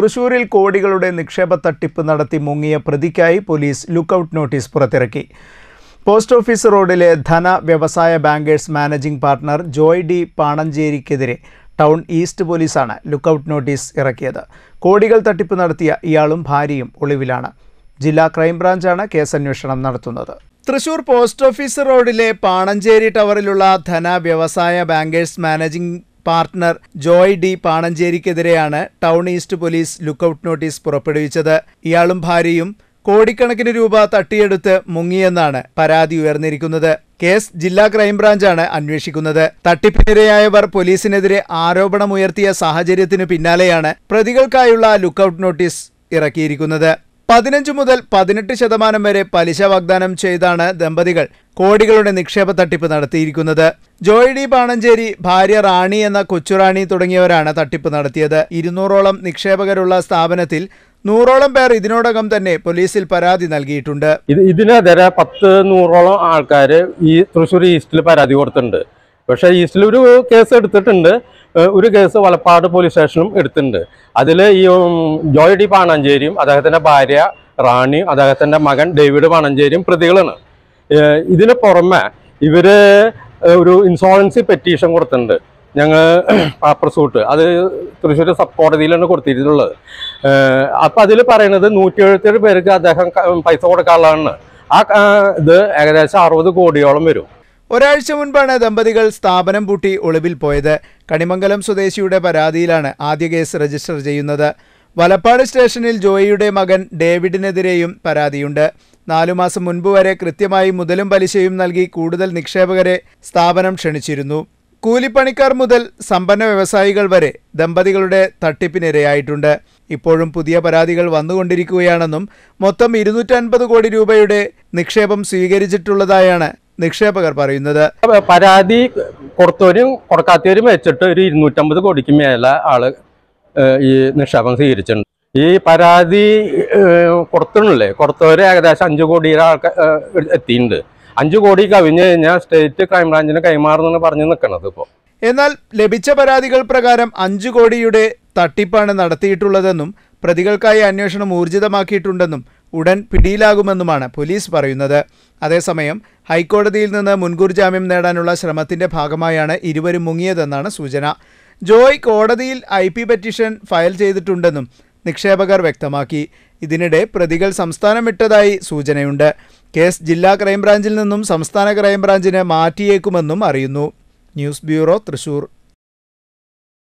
തൃശൂരിൽ കോടികളുടെ നിക്ഷേപ തട്ടിപ്പ് നടത്തി മുങ്ങിയ പ്രതിക്കായി പോലീസ് ലുക്കൌട്ട് നോട്ടീസ് പുറത്തിറക്കി പോസ്റ്റ് ഓഫീസ് റോഡിലെ Dhana Vyavasaya bankers managing partner Joy D പാണഞ്ചേരിക്കെതിരെ ടൗൺ ഈസ്റ്റ് പോലീസാണ് ലുക്കൌട്ട് നോട്ടീസ് ഇറക്കിയത് കോടികൾ തട്ടിപ്പ് നടത്തിയ ഇയാളും ഭാര്യയും ഒളിവിലാണ് ജില്ലാ ക്രൈംബ്രാഞ്ചാണ് കേസ് അന്വേഷണം നടത്തുന്നത് തൃശൂർ പോസ്റ്റ് ഓഫീസ് റോഡിലെ പാണഞ്ചേരി ടവറിലുള്ള Dhana Vyavasaya bankers managing partner Joy D പാണഞ്ചേരിക്കെതിരെയാണ് town east police lookout notice പുറപ്പെടുവിച്ചത് ഇയാളും ഭാര്യയും കോടിക്കണക്കിന് രൂപ തട്ടിയെടുത്ത് മുങ്ങിയെന്നാണ് പരാതി ഉയർന്നിരിക്കുന്നത് കേസ് ജില്ലാ ക്രൈംബ്രാഞ്ചാണ് അന്വേഷിക്കുന്നത് തട്ടിപ്പിനിരയായവർ പോലീസിനെതിരെ ആരോപണമുയർത്തിയ സാഹചര്യത്തിനു പിന്നാലെയാണ് പ്രതികൾക്കായുള്ള ലുക്കൌട്ട് നോട്ടീസ് ഇറക്കിയിരിക്കുന്നത് പതിനഞ്ച് മുതൽ പതിനെട്ട് ശതമാനം വരെ പലിശ വാഗ്ദാനം ചെയ്താണ് ദമ്പതികൾ കോടികളുടെ നിക്ഷേപ തട്ടിപ്പ് നടത്തിയിരിക്കുന്നത് ജോയിഡി പാണഞ്ചേരി ഭാര്യ റാണി എന്ന കൊച്ചുറാണി തുടങ്ങിയവരാണ് തട്ടിപ്പ് നടത്തിയത് ഇരുന്നൂറോളം നിക്ഷേപകരുള്ള സ്ഥാപനത്തിൽ നൂറോളം പേർ ഇതിനോടകം തന്നെ പോലീസിൽ പരാതി നൽകിയിട്ടുണ്ട് ഇതിനെതിരെ പത്ത് നൂറോളം ആൾക്കാർ ഈ തൃശ്ശൂർ ഈസ്റ്റിൽ പരാതി കൊടുത്തിട്ടുണ്ട് പക്ഷേ ഒരു കേസ് എടുത്തിട്ടുണ്ട് ഒരു കേസ് വളപ്പാട് പോലീസ് സ്റ്റേഷനും എടുത്തിട്ടുണ്ട് അതിൽ ഈ ജോയ് ഡി പാണഞ്ചേരിയും അദ്ദേഹത്തിൻ്റെ ഭാര്യ റാണി അദ്ദേഹത്തിൻ്റെ മകൻ ഡേവിഡ് പാണഞ്ചേരിയും പ്രതികളാണ് ഇതിന് പുറമെ ഇവർ ഒരു ഇൻഷുറൻസി പെറ്റീഷൻ കൊടുത്തിട്ടുണ്ട് ഞങ്ങൾ പേപ്പർ സൂട്ട് അത് തൃശ്ശൂർ സബ് കോടതിയിലാണ് കൊടുത്തിട്ടുള്ളത് അപ്പം അതിൽ പറയുന്നത് നൂറ്റി എഴുപത്തിയേഴ് പേർക്ക് അദ്ദേഹം പൈസ കൊടുക്കാനുള്ളതാണ് ആ ഇത് ഏകദേശം അറുപത് കോടിയോളം വരും ഒരാഴ്ച മുൻപാണ് ദമ്പതികൾ സ്ഥാപനം പൂട്ടി ഒളിവിൽ പോയത് കണിമംഗലം സ്വദേശിയുടെ പരാതിയിലാണ് ആദ്യ കേസ് രജിസ്റ്റർ ചെയ്യുന്നത് വലപ്പാട് സ്റ്റേഷനിൽ ജോയിയുടെ മകൻ ഡേവിഡിനെതിരെയും പരാതിയുണ്ട് നാലു മാസം മുൻപ് വരെ കൃത്യമായി മുതലും പലിശയും നൽകി കൂടുതൽ നിക്ഷേപകരെ സ്ഥാപനം ക്ഷണിച്ചിരുന്നു കൂലിപ്പണിക്കാർ മുതൽ സമ്പന്ന വ്യവസായികൾ വരെ ദമ്പതികളുടെ തട്ടിപ്പിനിരയായിട്ടുണ്ട് ഇപ്പോഴും പുതിയ പരാതികൾ വന്നുകൊണ്ടിരിക്കുകയാണെന്നും മൊത്തം ഇരുന്നൂറ്റൻപത് കോടി രൂപയുടെ നിക്ഷേപം സ്വീകരിച്ചിട്ടുള്ളതായാണ് നിക്ഷേപകർ പറയുന്നത് പരാതി കൊടുത്തവരും കൊടുക്കാത്തവരും വെച്ചിട്ട് ഒരു ഇരുന്നൂറ്റമ്പത് കോടിക്ക് മേലെ ആള് ഈ നിക്ഷേപം സ്വീകരിച്ചിട്ടുണ്ട് ഈ പരാതി കൊടുത്തിട്ടില്ലേ കൊടുത്തവര് ഏകദേശം അഞ്ചു കോടിയുടെ ആൾക്കാർ എത്തിയിട്ടുണ്ട് അഞ്ചു കോടി കവിഞ്ഞു കഴിഞ്ഞാൽ സ്റ്റേറ്റ് ക്രൈംബ്രാഞ്ചിന് കൈമാറുന്നാണ് പറഞ്ഞു നിൽക്കണത് ഇപ്പോൾ എന്നാൽ ലഭിച്ച പരാതികൾ പ്രകാരം അഞ്ചു കോടിയുടെ തട്ടിപ്പാണ് നടത്തിയിട്ടുള്ളതെന്നും പ്രതികൾക്കായി അന്വേഷണം ഊർജിതമാക്കിയിട്ടുണ്ടെന്നും ഉടൻ പിടിയിലാകുമെന്നുമാണ് പോലീസ് പറയുന്നത് അതേസമയം ഹൈക്കോടതിയിൽ നിന്ന് മുൻകൂർ ജാമ്യം നേടാനുള്ള ശ്രമത്തിന്റെ ഭാഗമായാണ് ഇരുവരും മുങ്ങിയതെന്നാണ് സൂചന ജോയ് കോടതിയിൽ ഐ പി പെറ്റീഷൻ ഫയൽ ചെയ്തിട്ടുണ്ടെന്നും നിക്ഷേപകർ വ്യക്തമാക്കി ഇതിനിടെ പ്രതികൾ സംസ്ഥാനം വിട്ടതായി സൂചനയുണ്ട് കേസ് ജില്ലാ ക്രൈംബ്രാഞ്ചിൽ നിന്നും സംസ്ഥാന ക്രൈംബ്രാഞ്ചിന് മാറ്റിയേക്കുമെന്നും അറിയുന്നു ന്യൂസ് ബ്യൂറോ തൃശൂർ